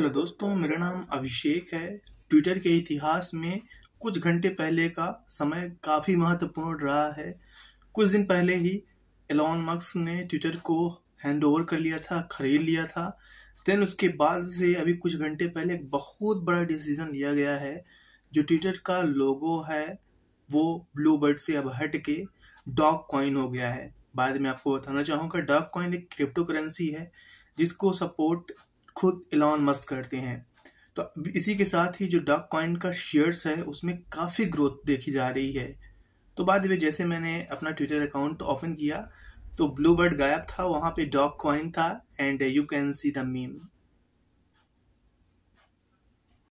hello दोस्तों मेरा नाम अभिषेक है ट्विटर के इतिहास में कुछ घंटे पहले का समय काफ़ी महत्वपूर्ण रहा है कुछ दिन पहले ही एलॉन मक्स ने ट्विटर को हैंड ओवर कर लिया था खरीद लिया था देन उसके बाद से अभी कुछ घंटे पहले एक बहुत बड़ा डिसीजन लिया गया है जो ट्विटर का लोगो है वो ब्लू बर्ड से अब हट के डॉग कॉइन हो गया है बाद में आपको बताना चाहूँगा डॉग कॉइन एक क्रिप्टो करेंसी है जिसको सपोर्ट खुद इलॉन मस्त करते हैं तो इसी के साथ ही जो डॉक कॉइन का शेयर्स है उसमें काफ़ी ग्रोथ देखी जा रही है तो बाद में जैसे मैंने अपना ट्विटर अकाउंट ओपन किया तो ब्लू बर्ड गायब था वहाँ पे डॉक कॉइन था and you can see the meme